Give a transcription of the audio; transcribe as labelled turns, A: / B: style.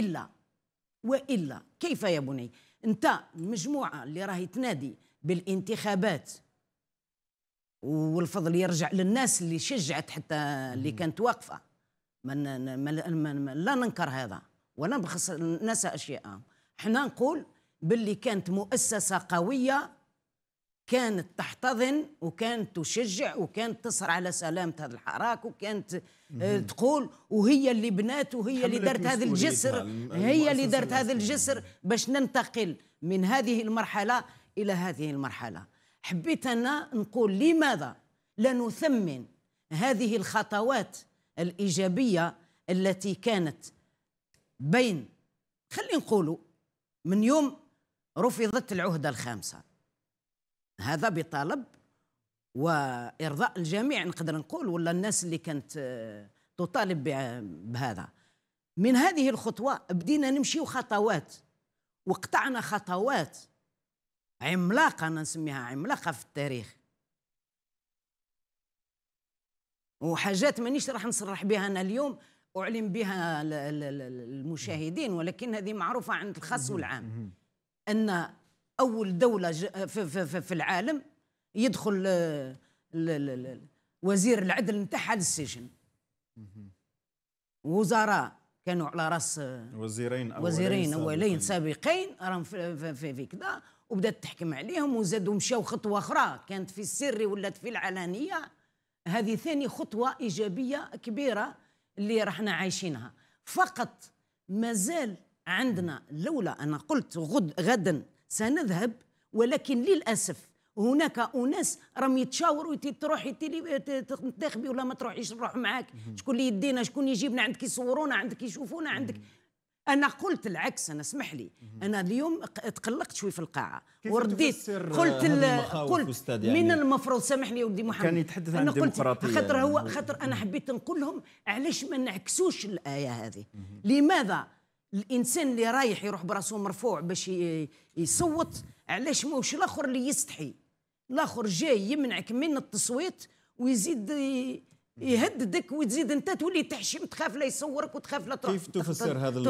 A: إلا وإلا كيف يا بني أنت المجموعة اللي راهي تنادي بالانتخابات والفضل يرجع للناس اللي شجعت حتى اللي كانت واقفة من من من لا ننكر هذا ولا نبخس الناس اشياء حنا نقول باللي كانت مؤسسة قوية كانت تحتضن وكانت تشجع وكانت تصر على سلامة هذا الحراك وكانت آه، تقول وهي اللي بنات وهي اللي دارت هذا الجسر هي اللي دارت هذا الجسر باش ننتقل من هذه المرحلة إلى هذه المرحلة حبيت أنا نقول لماذا لا نثمن هذه الخطوات الإيجابية التي كانت بين خلينا نقولوا من يوم رفضت العهدة الخامسة هذا بطلب وارضاء الجميع نقدر نقول ولا الناس اللي كانت آه، تطالب بهذا من هذه الخطوه بدينا نمشيو خطوات وقطعنا خطوات عملاقه انا نسميها عملاقه في التاريخ وحاجات مانيش راح نصرح بها انا اليوم اعلم بها المشاهدين ولكن هذه معروفه عند الخاص والعام ان اول دوله في, في, في العالم يدخل ل ل ل وزير العدل نتاعها للسجن وزراء كانوا على راس آه، وزيرين اولين وزيرين اولين سابقين راهم في, في, في كذا وبدات تحكم عليهم وزادوا مشاو خطوه اخرى كانت في السر ولات في العلانيه هذه ثاني خطوه ايجابيه كبيره اللي رحنا عايشينها فقط مازال عندنا لولا انا قلت غد غدا سنذهب ولكن للاسف هناك اناس راهم يتشاوروا تروحي تنتخبي ولا ما تروحيش نروح معاك شكون اللي يدينا شكون يجيبنا عندك يصورونا عندك يشوفونا عندك انا قلت العكس انا اسمح لي انا اليوم تقلقت شوي في القاعه ورديت قلت قلت يعني من المفروض سامحني يا ودي محمد كان يتحدث عن الديمقراطيه خاطر هو خاطر انا حبيت نقول لهم علاش ما نعكسوش الايه هذه لماذا الانسان اللي رايح يروح براسو مرفوع باش يصوت علاش موش الاخر اللي يستحي الاخر جاي يمنعك من التصويت ويزيد يهددك وتزيد انت تولي تحشم تخاف لا يصورك وتخاف لا تروح كيف تفسر هذا